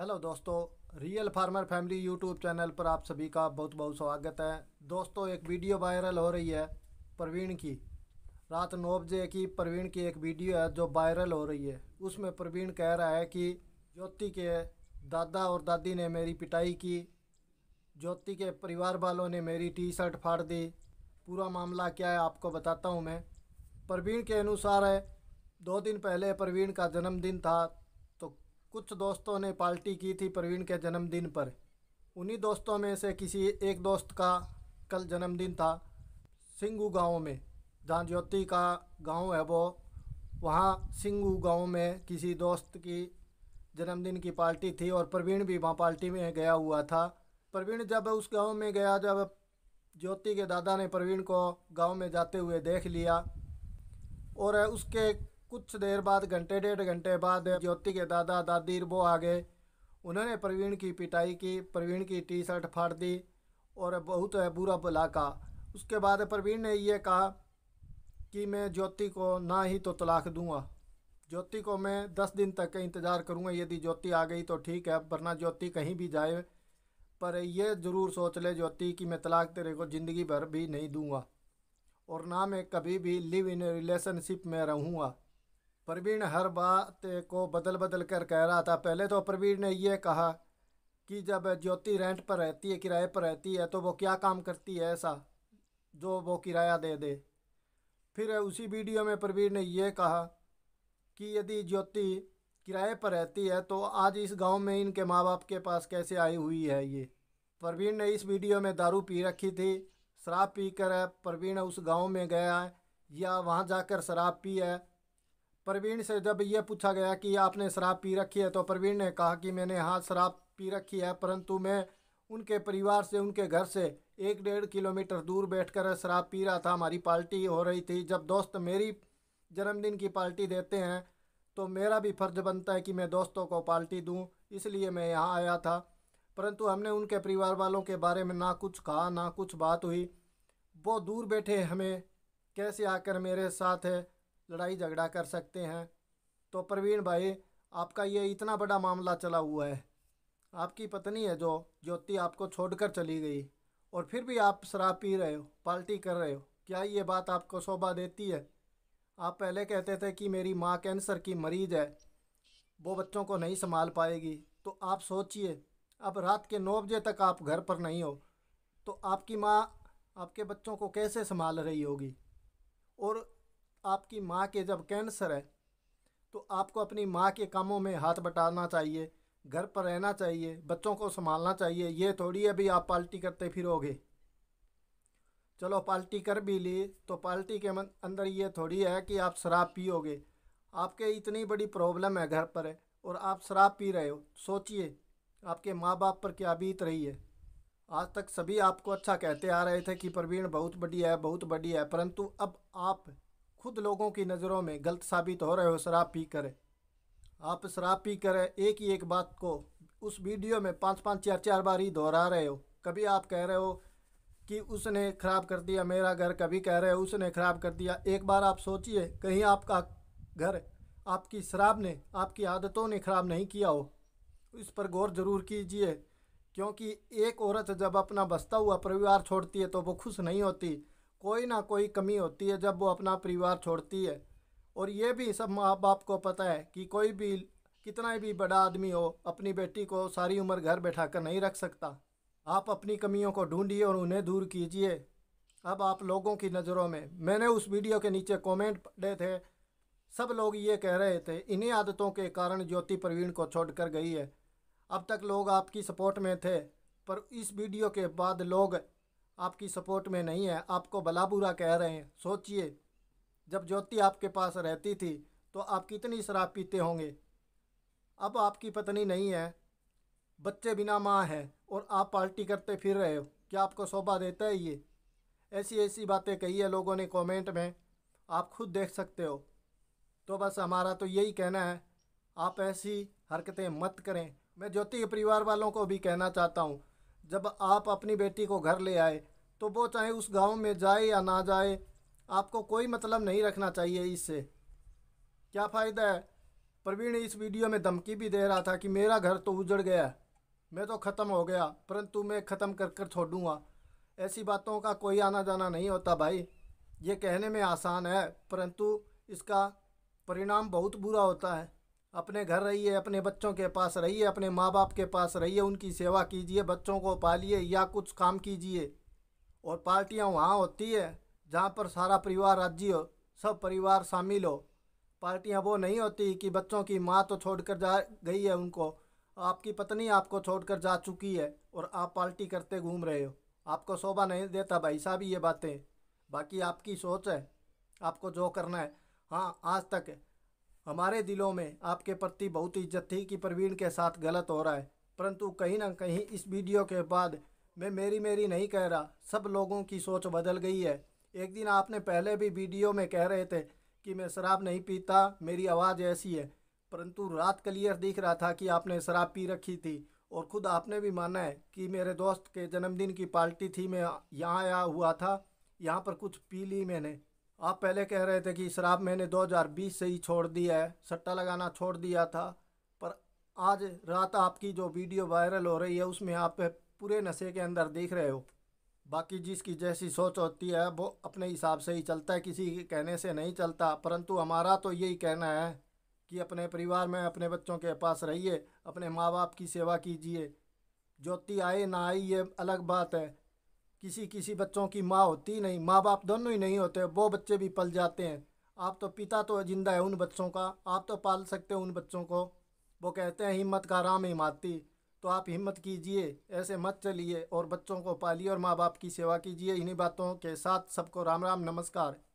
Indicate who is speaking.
Speaker 1: hello दोस्तों real farmer family YouTube channel पर आप सभी का बहुत बहुत स्वागत है दोस्तों एक वीडियो वायरल हो रही है प्रवीण की रात नौ बजे की प्रवीण की एक वीडियो है जो वायरल हो रही है उसमें प्रवीण कह रहा है कि ज्योति के दादा और दादी ने मेरी पिटाई की ज्योति के परिवार वालों ने मेरी टी शर्ट फाड़ दी पूरा मामला क्या है आपको बताता हूँ मैं प्रवीण के अनुसार है दो दिन पहले प्रवीण का जन्मदिन था कुछ दोस्तों ने पार्टी की थी प्रवीण के जन्मदिन पर उन्हीं दोस्तों में से किसी एक दोस्त का कल जन्मदिन था सिंगू गांव में जहाँ ज्योति का गांव है वो वहाँ सिंगू गांव में किसी दोस्त की जन्मदिन की पार्टी थी और प्रवीण भी वहाँ पार्टी में गया हुआ था प्रवीण जब उस गांव में गया जब ज्योति के दादा ने प्रवीण को गांव में जाते हुए देख लिया और उसके कुछ देर बाद घंटे डेढ़ घंटे बाद ज्योति के दादा दादी वो आ गए उन्होंने प्रवीण की पिटाई की प्रवीण की टी शर्ट फाड़ दी और बहुत बुरा भला कहा उसके बाद प्रवीण ने यह कहा कि मैं ज्योति को ना ही तो तलाक दूंगा ज्योति को मैं दस दिन तक इंतज़ार करूंगा यदि ज्योति आ गई तो ठीक है वरना ज्योति कहीं भी जाए पर यह ज़रूर सोच ले ज्योति कि मैं तलाक तेरे को ज़िंदगी भर भी नहीं दूंगा और ना मैं कभी भी लिव इन रिलेशनशिप में रहूँगा प्रवीण हर बात को बदल बदल कर कह रहा था पहले तो प्रवीण ने ये कहा कि जब ज्योति रेंट पर रहती है किराए पर रहती है तो वो क्या काम करती है ऐसा जो वो किराया दे दे फिर उसी वीडियो में प्रवीण ने यह कहा कि यदि ज्योति किराए पर रहती है तो आज इस गांव में इनके माँ बाप के पास कैसे आई हुई है ये प्रवीण ने इस वीडियो में दारू पी रखी थी शराब पी कर प्रवीण उस गांव में गया या वहाँ जाकर शराब पी है प्रवीण से जब यह पूछा गया कि आपने शराब पी रखी है तो प्रवीण ने कहा कि मैंने हाँ शराब पी रखी है परंतु मैं उनके परिवार से उनके घर से एक डेढ़ किलोमीटर दूर बैठकर शराब पी रहा था हमारी पार्टी हो रही थी जब दोस्त मेरी जन्मदिन की पार्टी देते हैं तो मेरा भी फर्ज बनता है कि मैं दोस्तों को पार्टी दूँ इसलिए मैं यहाँ आया था परंतु हमने उनके परिवार वालों के बारे में ना कुछ कहा ना कुछ बात हुई वो दूर बैठे हमें कैसे आकर मेरे साथ है लड़ाई झगड़ा कर सकते हैं तो प्रवीण भाई आपका ये इतना बड़ा मामला चला हुआ है आपकी पत्नी है जो ज्योति आपको छोड़कर चली गई और फिर भी आप शराब पी रहे हो पार्टी कर रहे हो क्या ये बात आपको शोभा देती है आप पहले कहते थे कि मेरी माँ कैंसर की मरीज है वो बच्चों को नहीं संभाल पाएगी तो आप सोचिए अब रात के नौ बजे तक आप घर पर नहीं हो तो आपकी माँ आपके बच्चों को कैसे संभाल रही होगी और आपकी माँ के जब कैंसर है तो आपको अपनी माँ के कामों में हाथ बटाना चाहिए घर पर रहना चाहिए बच्चों को संभालना चाहिए ये थोड़ी अभी आप पार्टी करते फिरोगे चलो पार्टी कर भी ली तो पार्टी के अंदर ये थोड़ी है कि आप शराब पियोगे आपके इतनी बड़ी प्रॉब्लम है घर पर है और आप शराब पी रहे हो सोचिए आपके माँ बाप पर क्या बीत रही है आज तक सभी आपको अच्छा कहते आ रहे थे कि प्रवीण बहुत बढ़िया है बहुत बढ़िया है परंतु अब आप खुद लोगों की नज़रों में गलत साबित हो रहे हो शराब पी कर आप शराब पी कर एक ही एक बात को उस वीडियो में पाँच पाँच चार चार बार ही दोहरा रहे हो कभी आप कह रहे हो कि उसने ख़राब कर दिया मेरा घर कभी कह रहे हो उसने ख़राब कर दिया एक बार आप सोचिए कहीं आपका घर आपकी शराब ने आपकी आदतों ने ख़राब नहीं किया हो इस पर गौर ज़रूर कीजिए क्योंकि एक औरत जब अपना बसता हुआ परिवार छोड़ती है तो वो खुश नहीं होती कोई ना कोई कमी होती है जब वो अपना परिवार छोड़ती है और ये भी सब माँ बाप को पता है कि कोई भी कितना भी बड़ा आदमी हो अपनी बेटी को सारी उम्र घर बैठा कर नहीं रख सकता आप अपनी कमियों को ढूंढिए और उन्हें दूर कीजिए अब आप लोगों की नज़रों में मैंने उस वीडियो के नीचे कमेंट पढ़े थे सब लोग ये कह रहे थे इन्हीं आदतों के कारण ज्योति प्रवीण को छोड़कर गई है अब तक लोग आपकी सपोर्ट में थे पर इस वीडियो के बाद लोग आपकी सपोर्ट में नहीं है आपको भला बुरा कह रहे हैं सोचिए जब ज्योति आपके पास रहती थी तो आप कितनी शराब पीते होंगे अब आपकी पत्नी नहीं है बच्चे बिना माँ है और आप पार्टी करते फिर रहे हो क्या आपको शोभा देता है ये ऐसी ऐसी बातें कही है लोगों ने कमेंट में आप खुद देख सकते हो तो बस हमारा तो यही कहना है आप ऐसी हरकतें मत करें मैं ज्योति के परिवार वालों को भी कहना चाहता हूँ जब आप अपनी बेटी को घर ले आए तो वो चाहे उस गांव में जाए या ना जाए आपको कोई मतलब नहीं रखना चाहिए इससे क्या फ़ायदा है प्रवीण इस वीडियो में धमकी भी दे रहा था कि मेरा घर तो उजड़ गया मैं तो ख़त्म हो गया परंतु मैं ख़त्म कर कर छोड़ूंगा ऐसी बातों का कोई आना जाना नहीं होता भाई ये कहने में आसान है परंतु इसका परिणाम बहुत बुरा होता है अपने घर रहिए अपने बच्चों के पास रहिए अपने माँ बाप के पास रहिए उनकी सेवा कीजिए बच्चों को पालिए या कुछ काम कीजिए और पार्टियाँ वहाँ होती है जहाँ पर सारा परिवार राज्य हो सब परिवार शामिल हो पार्टियाँ वो नहीं होती कि बच्चों की माँ तो छोड़ कर जा गई है उनको आपकी पत्नी आपको छोड़ कर जा चुकी है और आप पार्टी करते घूम रहे हो आपको शोभा नहीं देता भाई साहब ये बातें बाकी आपकी सोच है आपको जो करना है हाँ आज तक हमारे दिलों में आपके प्रति बहुत इज्जत थी कि प्रवीण के साथ गलत हो रहा है परंतु कहीं ना कहीं इस वीडियो के बाद मैं मेरी मेरी नहीं कह रहा सब लोगों की सोच बदल गई है एक दिन आपने पहले भी वीडियो में कह रहे थे कि मैं शराब नहीं पीता मेरी आवाज़ ऐसी है परंतु रात क्लियर दिख रहा था कि आपने शराब पी रखी थी और ख़ुद आपने भी माना है कि मेरे दोस्त के जन्मदिन की पार्टी थी मैं यहाँ आया हुआ था यहाँ पर कुछ पी ली मैंने आप पहले कह रहे थे कि शराब मैंने 2020 से ही छोड़ दिया है सट्टा लगाना छोड़ दिया था पर आज रात आपकी जो वीडियो वायरल हो रही है उसमें आप पूरे नशे के अंदर देख रहे हो बाकी जिसकी जैसी सोच होती है वो अपने हिसाब से ही चलता है किसी के कहने से नहीं चलता परंतु हमारा तो यही कहना है कि अपने परिवार में अपने बच्चों के पास रहिए अपने माँ बाप की सेवा कीजिए ज्योति आए ना आई ये अलग बात है किसी किसी बच्चों की माँ होती ही नहीं माँ बाप दोनों ही नहीं होते वो बच्चे भी पल जाते हैं आप तो पिता तो जिंदा है उन बच्चों का आप तो पाल सकते हो उन बच्चों को वो कहते हैं हिम्मत का राम हिमाती तो आप हिम्मत कीजिए ऐसे मत चलिए और बच्चों को पालिए और माँ बाप की सेवा कीजिए इन्हीं बातों के साथ सबको राम राम नमस्कार